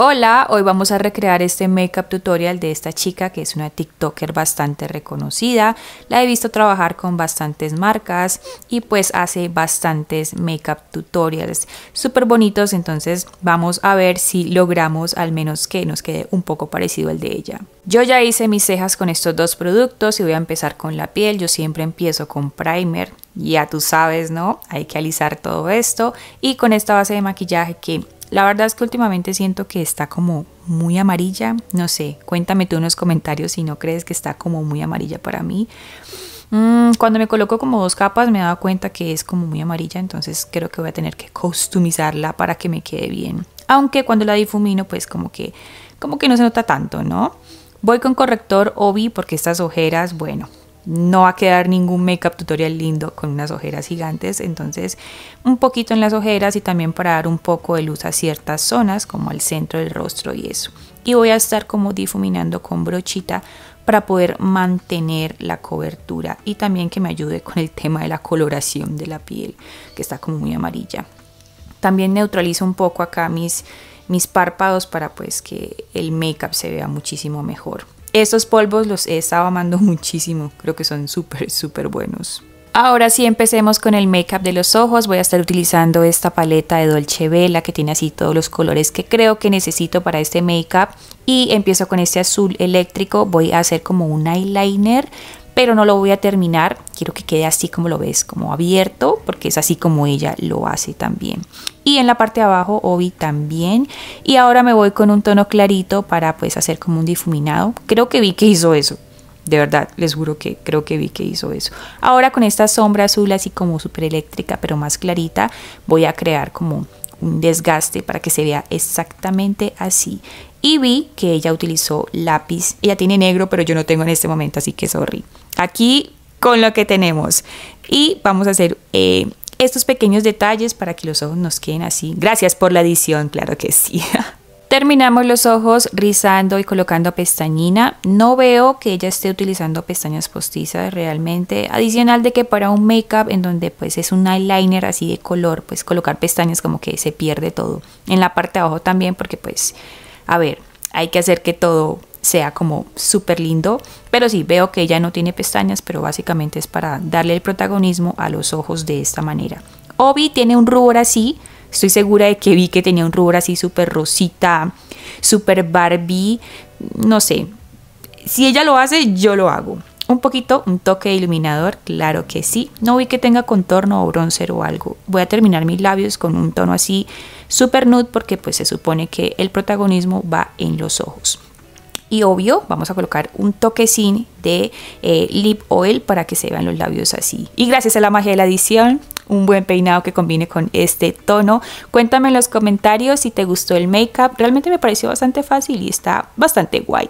Hola, hoy vamos a recrear este makeup tutorial de esta chica que es una TikToker bastante reconocida. La he visto trabajar con bastantes marcas y pues hace bastantes makeup tutorials súper bonitos. Entonces vamos a ver si logramos al menos que nos quede un poco parecido al de ella. Yo ya hice mis cejas con estos dos productos y voy a empezar con la piel. Yo siempre empiezo con primer. Ya tú sabes, ¿no? Hay que alisar todo esto. Y con esta base de maquillaje que la verdad es que últimamente siento que está como muy amarilla. No sé, cuéntame tú unos comentarios si no crees que está como muy amarilla para mí. Mm, cuando me coloco como dos capas me he dado cuenta que es como muy amarilla, entonces creo que voy a tener que customizarla para que me quede bien. Aunque cuando la difumino pues como que, como que no se nota tanto, ¿no? Voy con corrector Obi porque estas ojeras, bueno, no va a quedar ningún makeup tutorial lindo con unas ojeras gigantes, entonces un poquito en las ojeras y también para dar un poco de luz a ciertas zonas como al centro del rostro y eso. Y voy a estar como difuminando con brochita para poder mantener la cobertura y también que me ayude con el tema de la coloración de la piel que está como muy amarilla. También neutralizo un poco acá mis, mis párpados para pues que el makeup se vea muchísimo mejor. Estos polvos los he estado amando muchísimo, creo que son súper, súper buenos. Ahora sí empecemos con el make-up de los ojos, voy a estar utilizando esta paleta de Dolce Vela que tiene así todos los colores que creo que necesito para este make-up y empiezo con este azul eléctrico, voy a hacer como un eyeliner pero no lo voy a terminar. Quiero que quede así como lo ves, como abierto, porque es así como ella lo hace también. Y en la parte de abajo, Obi también. Y ahora me voy con un tono clarito para pues hacer como un difuminado. Creo que vi que hizo eso. De verdad, les juro que creo que vi que hizo eso. Ahora con esta sombra azul así como súper eléctrica, pero más clarita, voy a crear como un desgaste para que se vea exactamente así. Y vi que ella utilizó lápiz. Ella tiene negro, pero yo no tengo en este momento, así que sorry. Aquí con lo que tenemos. Y vamos a hacer eh, estos pequeños detalles para que los ojos nos queden así. Gracias por la edición, claro que sí. Terminamos los ojos rizando y colocando pestañina. No veo que ella esté utilizando pestañas postizas realmente. Adicional de que para un makeup en donde pues es un eyeliner así de color, pues colocar pestañas como que se pierde todo. En la parte de abajo también porque pues, a ver, hay que hacer que todo sea como súper lindo. Pero sí, veo que ella no tiene pestañas, pero básicamente es para darle el protagonismo a los ojos de esta manera. Obi tiene un rubor así, Estoy segura de que vi que tenía un rubor así súper rosita, súper Barbie, no sé. Si ella lo hace, yo lo hago. Un poquito, un toque de iluminador, claro que sí. No vi que tenga contorno o bronzer o algo. Voy a terminar mis labios con un tono así super nude porque pues se supone que el protagonismo va en los ojos. Y obvio, vamos a colocar un toquecín de eh, lip oil para que se vean los labios así. Y gracias a la magia de la edición, un buen peinado que combine con este tono. Cuéntame en los comentarios si te gustó el make-up. Realmente me pareció bastante fácil y está bastante guay.